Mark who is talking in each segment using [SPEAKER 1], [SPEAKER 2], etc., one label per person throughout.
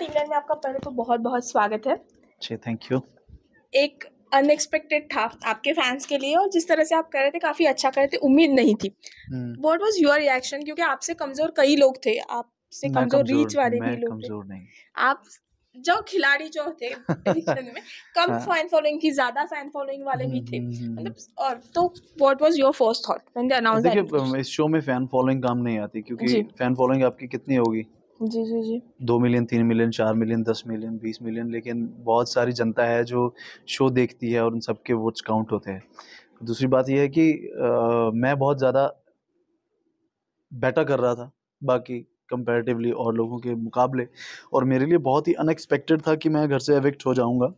[SPEAKER 1] टीमलाइन में आपका पहले तो बहुत बहुत स्वागत है जी थैंक यू एक अनएक्सपेक्टेड था आपके फैंस के लिए और जिस तरह से आप कर रहे थे काफ़ी अच्छा कर रहे थे उम्मीद नहीं थी वॉट वॉज योर रिएक्शन क्योंकि आपसे कमज़ोर कई लोग थे आपसे कमज़ोर रीच वाले भी लोग थे आप जो खिलाड़ी जो थे में कम फैन हाँ। फॉलोइंग थी ज्यादा फैन फॉलोइंग वाले भी थे हम्म, हम्म, मतलब हम्म। और तो what was your first thought when they announce
[SPEAKER 2] इस शो में फैन फॉलोइंग काम नहीं आती क्योंकि फैन फॉलोइंग आपकी कितनी होगी जी जी जी दो मिलियन तीन मिलियन चार मिलियन दस मिलियन बीस मिलियन लेकिन बहुत सारी जनता है जो शो देखती है और उन सबके वोट्स काउंट होते हैं दूसरी बात यह है कि आ, मैं बहुत ज़्यादा बेटर कर रहा था बाकी कंपेरेटिवली और लोगों के मुकाबले और मेरे लिए बहुत ही अनएक्सपेक्टेड था कि मैं घर से एविक्ट हो जाऊंगा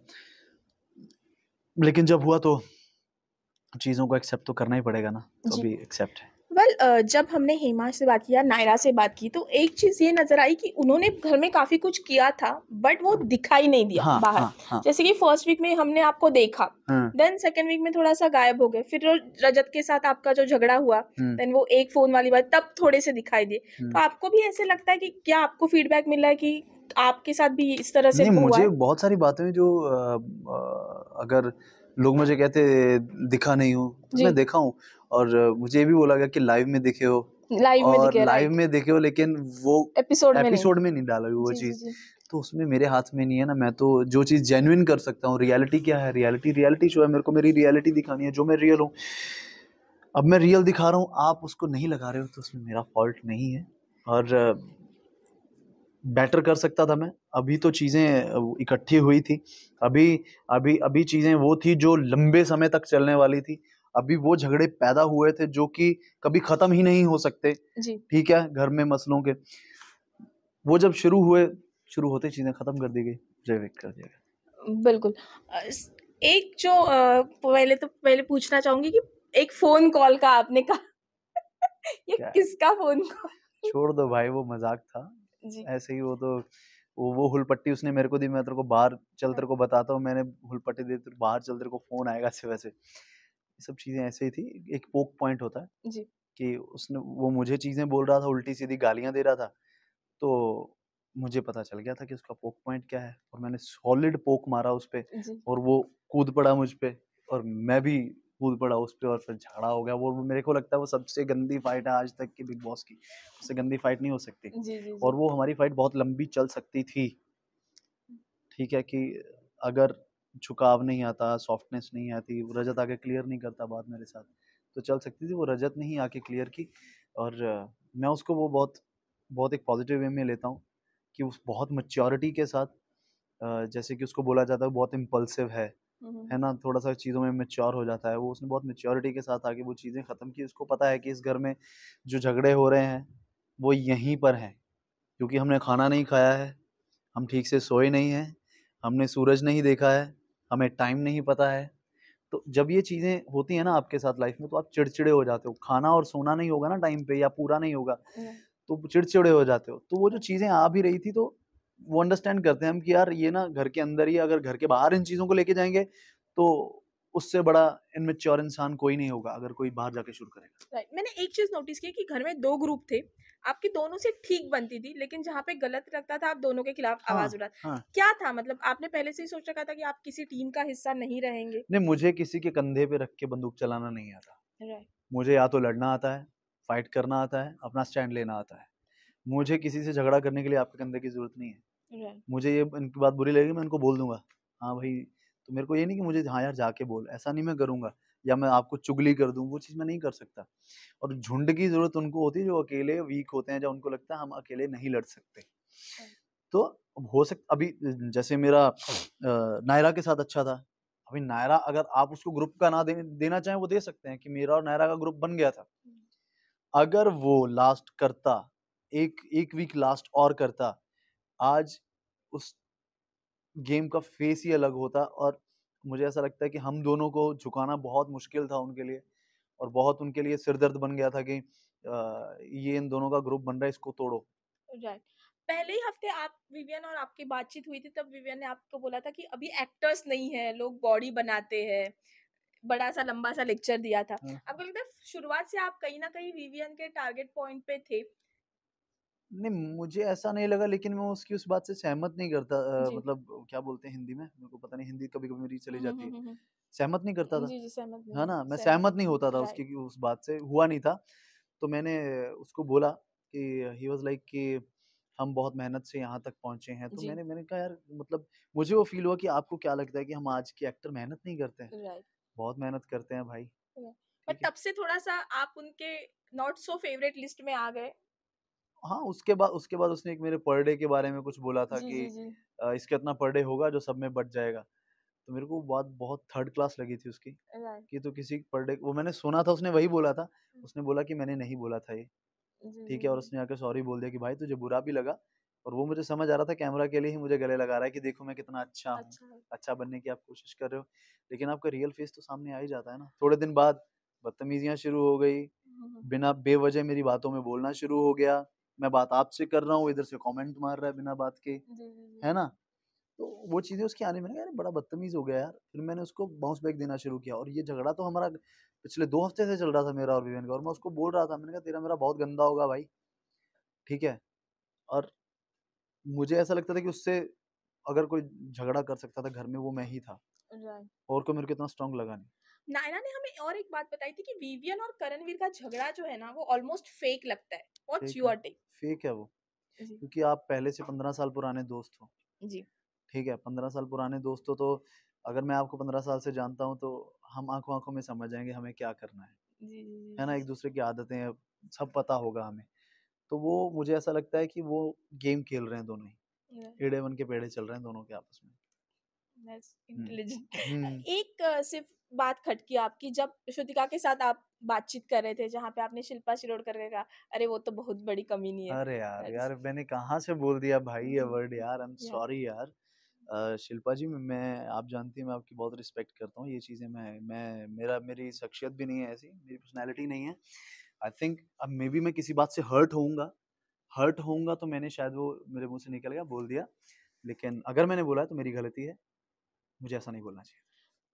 [SPEAKER 2] लेकिन जब हुआ तो चीज़ों को एक्सेप्ट तो करना ही पड़ेगा ना तो भी एक्सेप्ट है
[SPEAKER 1] वेल well, uh, जब हमने हेमा से बात किया नायरा से बात की तो एक चीज ये नजर आई कि उन्होंने घर में काफी कुछ किया था बट वो हाँ। दिखाई नहीं दिया हाँ, बाहर हाँ, हाँ. जैसे कि फर्स्ट वीक में हमने आपको देखा देन सेकेंड वीक में थोड़ा सा गायब हो गए फिर रजत के साथ आपका जो झगड़ा हुआ देन हाँ। वो एक फोन वाली बात तब थोड़े से दिखाई दिए हाँ। तो आपको भी ऐसे लगता है कि क्या आपको फीडबैक मिला है कि आपके साथ भी इस तरह से मुझे
[SPEAKER 2] बहुत सारी बातें जो अगर लोग मुझे कहते दिखा नहीं हूँ तो मैं देखा हूँ और मुझे भी बोला गया कि लाइव में दिखे हो लाइव में दिखे लाइव में दिखे हो लेकिन वो एपिसोड में एपिसोड में नहीं डाला वो चीज तो उसमें मेरे हाथ में नहीं है ना मैं तो जो चीज़ जेन्युन कर सकता हूँ रियलिटी क्या है रियलिटी रियलिटी शो है मेरे को मेरी रियलिटी दिखानी है जो मैं रियल हूँ अब मैं रियल दिखा रहा हूँ आप उसको नहीं लगा रहे हो तो उसमें मेरा फॉल्ट नहीं है और बेटर कर सकता था मैं अभी तो चीज़ें इकट्ठी हुई थी अभी अभी अभी चीज़ें वो थी जो लंबे समय तक चलने वाली थी अभी वो झगड़े पैदा हुए थे जो कि कभी ख़त्म ही नहीं हो सकते ठीक है घर में मसलों के वो जब शुरू हुए शुरू होते चीज़ें ख़त्म कर दी गई जैविक कर दिया
[SPEAKER 1] बिल्कुल एक जो पहले तो पहले पूछना चाहूंगी कि एक फोन कॉल का आपने कहा ये किसका फोन कॉल
[SPEAKER 2] छोड़ दो भाई वो मजाक था ऐसे ही वो तो वो वो हुलपट्टी उसने मेरे को दी मैं तेरे को बाहर चल हाँ। तेरे को बताता हूँ मैंने हुलपट्टी दी तेरे बाहर चल तेरे को फोन आएगा ऐसे वैसे सब चीज़ें ऐसे ही थी एक पोक पॉइंट होता है जी कि उसने वो मुझे चीज़ें बोल रहा था उल्टी सीधी गालियां दे रहा था तो मुझे पता चल गया था कि उसका पोक पॉइंट क्या है और मैंने सॉलिड पोक मारा उस पर और वो कूद पड़ा मुझ पर और मैं भी कूद पड़ा उस पर और फिर झगड़ा हो गया वो मेरे को लगता है वो सबसे गंदी फाइट है आज तक की बिग बॉस की उससे गंदी फाइट नहीं हो सकती जी, जी, और वो हमारी फाइट बहुत लंबी चल सकती थी ठीक है कि अगर झुकाव नहीं आता सॉफ्टनेस नहीं आती वो रजत आके क्लियर नहीं करता बात मेरे साथ तो चल सकती थी वो रजत ने ही आके क्लियर की और मैं उसको वो बहुत बहुत एक पॉजिटिव वे में लेता हूँ कि उस बहुत मच्योरिटी के साथ जैसे कि उसको बोला जाता है बहुत इम्पल्सिव है हम्म। है ना थोड़ा सा चीज़ों में मेच्योर हो जाता है वो उसने बहुत मेच्योरिटी के साथ आके वो चीज़ें ख़त्म की उसको पता है कि इस घर में जो झगड़े हो रहे हैं वो यहीं पर हैं क्योंकि हमने खाना नहीं खाया है हम ठीक से सोए नहीं हैं हमने सूरज नहीं देखा है हमें टाइम नहीं पता है तो जब ये चीज़ें होती हैं ना आपके साथ लाइफ में तो आप चिड़चिड़े हो जाते हो खाना और सोना नहीं होगा ना टाइम पे या पूरा नहीं होगा हम्म। तो चिड़चिड़े हो जाते हो तो वो जो चीज़ें आ भी रही थी तो वो अंडरस्टैंड करते हैं हम कि यार ये ना घर के अंदर ही अगर घर के बाहर इन चीज़ों को लेके जाएंगे तो उससे बड़ा इनमेच्योर इंसान कोई नहीं होगा अगर कोई बाहर जाके शुरू करेगा
[SPEAKER 1] right. मैंने एक चीज़ नोटिस की कि घर में दो ग्रुप थे आपकी दोनों से ठीक बनती थी लेकिन जहाँ पे गलत लगता था आप दोनों के खिलाफ हाँ, आवाज उठा हाँ. क्या था मतलब आपने पहले से ही सोच रखा था कि आप किसी टीम का हिस्सा नहीं रहेंगे नहीं
[SPEAKER 2] मुझे किसी के कंधे पे रख के बंदूक चलाना नहीं आता right. मुझे या तो लड़ना आता है फाइट करना आता है अपना स्टैंड लेना आता है मुझे किसी से झगड़ा करने के लिए आपके कंधे की जरूरत नहीं है मुझे ये इनकी बात बुरी लगेगी मैं इनको बोल दूंगा हाँ भाई तो मेरे को ये नहीं कि मुझे हाँ यार जाके बोल ऐसा नहीं मैं करूँगा या मैं आपको चुगली कर दूँ वो चीज़ मैं नहीं कर सकता और झुंड की ज़रूरत उनको होती है जो अकेले वीक होते हैं जब उनको लगता है हम अकेले नहीं लड़ सकते हाँ। तो हो सकता अभी जैसे मेरा नायरा के साथ अच्छा था अभी नायरा अगर आप उसको ग्रुप का ना दे, देना चाहें वो दे सकते हैं कि मेरा और नायरा का ग्रुप बन गया था अगर वो लास्ट करता एक एक वीक लास्ट और करता आज उस गेम का फेस ही अलग होता और मुझे ऐसा लगता है कि हम दोनों को झुकाना बहुत मुश्किल था उनके लिए और बहुत उनके लिए सिरदर्द बन गया था कि ये इन दोनों का ग्रुप बन रहा है इसको तोड़ो
[SPEAKER 1] राइट पहले ही हफ्ते आप विवियन और आपकी बातचीत हुई थी तब विवियन ने आपको बोला था कि अभी एक्टर्स नहीं है लोग बॉडी बनाते हैं बड़ा सा लंबा सा लेक्चर दिया था हाँ। आपको लगता है शुरुआत से आप कहीं ना कहीं विवियन के
[SPEAKER 2] टारगेट पॉइंट पे थे नहीं मुझे ऐसा नहीं लगा लेकिन मैं उसकी उस बात से सहमत नहीं करता आ, मतलब क्या बोलते हैं हिंदी में मेरे को पता नहीं हिंदी कभी कभी मेरी चली जाती है सहमत नहीं करता
[SPEAKER 1] था है ना मैं सहमत
[SPEAKER 2] नहीं होता था उसकी उस बात से हुआ नहीं था तो मैंने उसको बोला कि ही वॉज लाइक कि हम बहुत मेहनत से यहाँ तक पहुँचे हैं तो मैंने मैंने कहा यार मतलब मुझे वो फील हुआ कि आपको क्या लगता है कि हम आज के एक्टर मेहनत नहीं करते हैं बहुत मेहनत करते हैं भाई
[SPEAKER 1] पर तब से थोड़ा सा आप उनके नॉट सो फेवरेट लिस्ट में आ गए
[SPEAKER 2] हाँ उसके बाद उसके बाद उसने एक मेरे पर डे के बारे में कुछ बोला था जी, कि जी, जी. इसका इतना पर डे होगा जो सब में बट जाएगा तो मेरे को बात बहुत थर्ड क्लास लगी थी उसकी कि तो किसी पर डे वो मैंने सुना था उसने वही बोला था उसने बोला कि मैंने नहीं बोला था ये ठीक है और उसने आकर सॉरी बोल दिया कि भाई तुझे बुरा भी लगा और वो मुझे समझ आ रहा था कैमरा के लिए ही मुझे गले लगा रहा है कि देखो मैं कितना अच्छा हूँ अच्छा, अच्छा बनने की आप कोशिश कर रहे हो लेकिन आपका रियल फेस तो सामने आ ही जाता है ना थोड़े दिन बाद बदतमीजियाँ शुरू हो गई बिना बेवजह मेरी बातों में बोलना शुरू हो गया मैं बात आपसे कर रहा हूँ इधर से कमेंट मार रहा है बिना बात के है ना तो वो चीज़ें उसके आने में यार बड़ा बदतमीज़ हो गया यार फिर मैंने उसको बाउंस बैक देना शुरू किया और ये झगड़ा तो हमारा पिछले दो हफ्ते से चल रहा था मेरा और विवेन का और मैं उसको बोल रहा था मैंने कहा तेरा मेरा बहुत गंदा होगा भाई ठीक है और मुझे ऐसा लगता था कि उससे अगर कोई झगड़ा कर सकता था घर में वो मैं ही था और को मेरे को इतना स्ट्रांग लगा नहीं
[SPEAKER 1] नायना ने हमें और एक बात बताई थी कि विवियन और करणवीर का झगड़ा जो है ना वो ऑलमोस्ट फेक लगता है व्हाट्स योर टेक
[SPEAKER 2] फेक है वो क्योंकि आप पहले से 15 साल पुराने दोस्त हो जी ठीक है 15 साल पुराने दोस्त हो तो अगर मैं आपको 15 साल से जानता हूं तो हम आंखों आंखों में समझ जाएंगे हमें क्या करना है जी है ना एक दूसरे की आदतें सब पता होगा हमें तो वो मुझे ऐसा लगता है कि वो गेम खेल रहे हैं दोनों ही एडे बन के पेड़े चल रहे हैं दोनों के आपस में
[SPEAKER 1] इंटेलिजेंट हम्म। हम्म। एक सिर्फ बात खटकी आपकी जब श्रुतिका के साथ आप बातचीत कर रहे थे जहाँ पे आपने शिल्पा शिरोडकर के कहा अरे वो तो बहुत बड़ी कमी नहीं है अरे
[SPEAKER 2] यार यार मैंने कहा से बोल दिया भाई ये वर्ड हम्म, यार आई एम सॉरी यार शिल्पा जी मैं आप जानती हैं मैं आपकी बहुत रिस्पेक्ट करता हूँ ये चीज़ें मैं मैं मेरा मेरी शख्सियत भी नहीं है ऐसी मेरी पर्सनैलिटी नहीं है आई थिंक अब मे बी मैं किसी बात से हर्ट होऊंगा हर्ट होऊंगा तो मैंने शायद वो मेरे मुंह से निकल गया बोल दिया लेकिन अगर मैंने बोला तो मेरी गलती है मुझे ऐसा नहीं बोलना चाहिए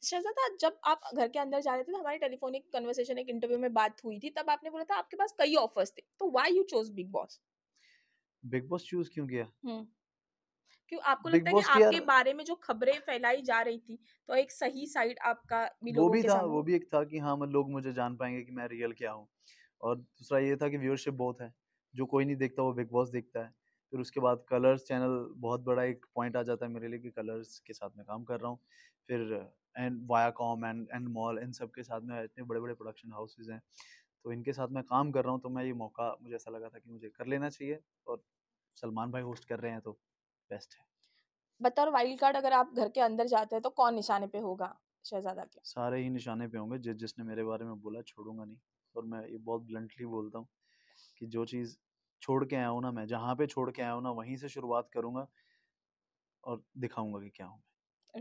[SPEAKER 1] शहजादा अच्छा, जब आप घर के अंदर जा रहे थे तो हमारी टेलीफोनिक कन्वर्सेशन एक इंटरव्यू में बात हुई थी तब आपने बोला था आपके पास कई ऑफर्स थे तो why you chose Bigg Boss
[SPEAKER 2] Bigg Boss choose क्यों किया
[SPEAKER 1] हम्म, क्यों आपको लगता है कि आपके बारे में जो खबरें फैलाई जा रही थी तो एक सही साइड आपका भी वो भी था वो
[SPEAKER 2] भी एक था कि हाँ मैं लोग मुझे जान पाएंगे कि मैं रियल क्या हूँ और दूसरा ये था कि व्यूअरशिप बहुत है जो कोई नहीं देखता वो बिग बॉस देखता है फिर उसके बाद कलर्स चैनल बहुत बड़ा एक पॉइंट आ जाता है मेरे लिए कि कलर्स के साथ मैं काम कर रहा हूँ फिर and Viacom and and mall इन सब के साथ में इतने बड़े बड़े प्रोडक्शन हाउसेज हैं तो इनके साथ मैं काम कर रहा हूँ तो मैं ये मौका मुझे ऐसा लगा था कि मुझे कर लेना चाहिए और सलमान भाई होस्ट कर रहे हैं तो बेस्ट है
[SPEAKER 1] बतौर वाइल्ड कार्ड अगर आप घर के अंदर जाते हैं तो कौन निशाने पे होगा शहजादा के
[SPEAKER 2] सारे ही निशाने पे होंगे जिस जिसने मेरे बारे में बोला छोड़ूंगा नहीं और मैं ये बहुत ब्लंटली बोलता हूँ कि जो चीज़ छोड़ के आया हूँ ना मैं जहाँ पे छोड़ के आया हूँ ना वहीं से शुरुआत करूंगा और दिखाऊंगा कि क्या हूँ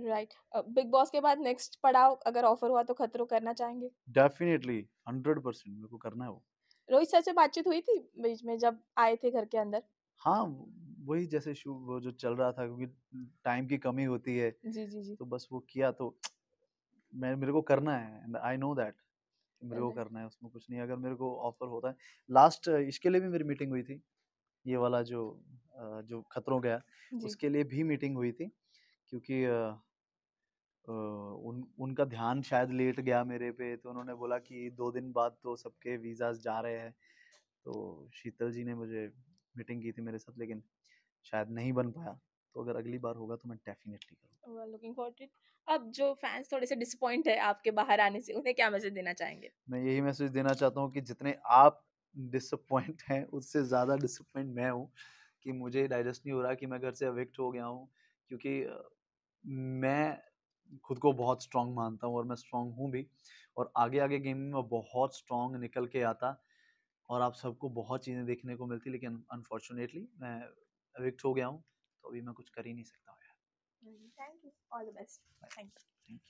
[SPEAKER 1] राइट बिग बॉस के बाद नेक्स्ट पड़ाव अगर ऑफर हुआ तो खतरो करना चाहेंगे
[SPEAKER 2] डेफिनेटली हंड्रेड परसेंट मेरे को करना है वो
[SPEAKER 1] रोहित सर से बातचीत हुई थी बीच में जब आए थे घर के अंदर
[SPEAKER 2] हाँ वही जैसे शो वो जो चल रहा था क्योंकि टाइम की कमी होती है जी जी जी तो बस वो किया तो मैं मेरे को करना है I know that grow hmm. करना है उसमें कुछ नहीं अगर मेरे को ऑफर होता है लास्ट इसके लिए भी मेरी मीटिंग हुई थी ये वाला जो जो खतरों गया उसके लिए भी मीटिंग हुई थी क्योंकि उन उनका ध्यान शायद लेट गया मेरे पे तो उन्होंने बोला कि दो दिन बाद तो सबके वीज़ाज जा रहे हैं तो शीतल जी ने मुझे मीटिंग की थी मेरे साथ लेकिन शायद नहीं बन पाया तो अगर अगली बार होगा तो मैं डेफिनेटली
[SPEAKER 1] करूँगा लुकिंग फॉरवर्ड इट अब जो फैंस थोड़े से डिसअपॉइंट है आपके बाहर आने से उन्हें क्या मैसेज देना चाहेंगे
[SPEAKER 2] मैं यही मैसेज देना चाहता हूं कि जितने आप डिसअपॉइंट हैं उससे ज़्यादा डिसअपॉइंट मैं हूं कि मुझे डाइजेस्ट नहीं हो रहा कि मैं घर से अवेक्ट हो गया हूं क्योंकि मैं खुद को बहुत स्ट्रांग मानता हूं और मैं स्ट्रांग हूं भी और आगे आगे गेम में बहुत स्ट्रांग निकल के आता और आप सबको बहुत चीज़ें देखने को मिलती लेकिन अनफॉर्चुनेटली मैं अवेक्ट हो गया हूँ तो अभी मैं कुछ कर ही नहीं सकता
[SPEAKER 1] हूँ यार thank you all the best thank you